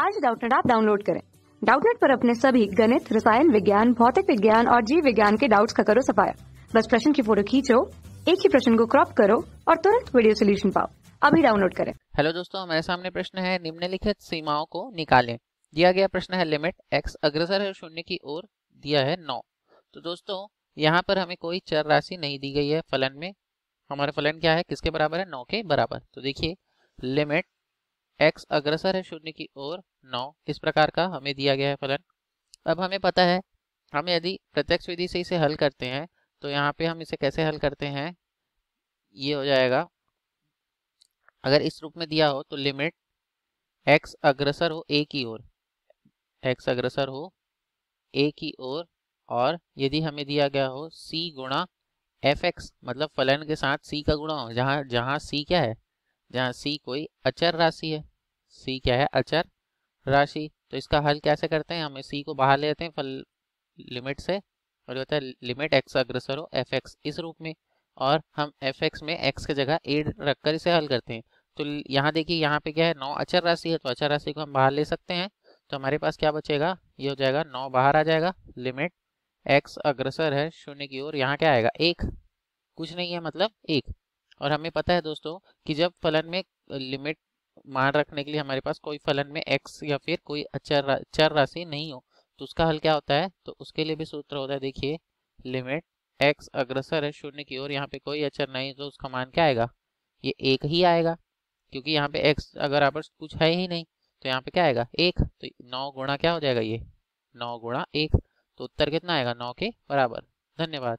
आज डाउटनेट आप डाउनलोड करें डाउटनेट पर अपने सभी गणित रसायन विज्ञान भौतिक विज्ञान और जीव विज्ञान के डाउट्स का करो सफाया बस प्रश्न की फोटो खींचो एक ही प्रश्न को क्रॉप करो और तुरंत वीडियो सोल्यूशन पाओ अभी डाउनलोड करें हेलो दोस्तों हमारे सामने प्रश्न है निम्नलिखित सीमाओं को निकालें दिया गया प्रश्न है लिमिट एक्स अग्रसर है शून्य की ओर दिया है नौ तो दोस्तों यहाँ पर हमें कोई चर राशि नहीं दी गई है फलन में हमारा फलन क्या है किसके बराबर है नौ के बराबर तो देखिए लिमिट एक्स अग्रसर है शून्य की ओर नौ इस प्रकार का हमें दिया गया है फलन अब हमें पता है हम यदि प्रत्यक्ष विधि से इसे हल करते हैं तो यहाँ पे हम इसे कैसे हल करते हैं ये हो जाएगा अगर इस रूप में दिया हो तो लिमिट एक्स अग्रसर हो ए की ओर एक्स अग्रसर हो ए की ओर और यदि हमें दिया गया हो सी गुणा एफ एक्स मतलब फलन के साथ सी का गुणा हो जहाँ जहाँ सी क्या है जहाँ सी कोई अचर राशि है सी क्या है अचर राशि तो इसका हल कैसे करते हैं हमें सी को बाहर लेते हैं फल लिमिट से और ये होता है लिमिट एक्स अग्रसर हो एफ एक्स इस रूप में और हम एफ एक्स में एक्स की जगह एड रखकर इसे हल करते हैं तो यहाँ देखिए यहाँ पे क्या है नौ अचर राशि है तो अचर राशि को हम बाहर ले सकते हैं तो हमारे पास क्या बचेगा ये हो जाएगा नौ बाहर आ जाएगा लिमिट एक्स अग्रसर है शून्य की ओर यहाँ क्या आएगा एक कुछ नहीं है मतलब एक और हमें पता है दोस्तों कि जब फलन में लिमिट मान रखने के लिए हमारे पास कोई फलन में एक्स या फिर कोई अचर चर राशि नहीं हो तो उसका हल क्या होता है तो उसके लिए भी सूत्र होता है देखिए लिमिट एक्स अग्रसर है शून्य की ओर यहाँ पे कोई अचर नहीं तो उसका मान क्या आएगा ये एक ही आएगा क्योंकि यहाँ पे एक्स अगर आप कुछ है ही नहीं तो यहाँ पे क्या आएगा एक तो नौ गुणा क्या हो जाएगा ये नौ गुणा एक तो उत्तर कितना आएगा नौ के बराबर धन्यवाद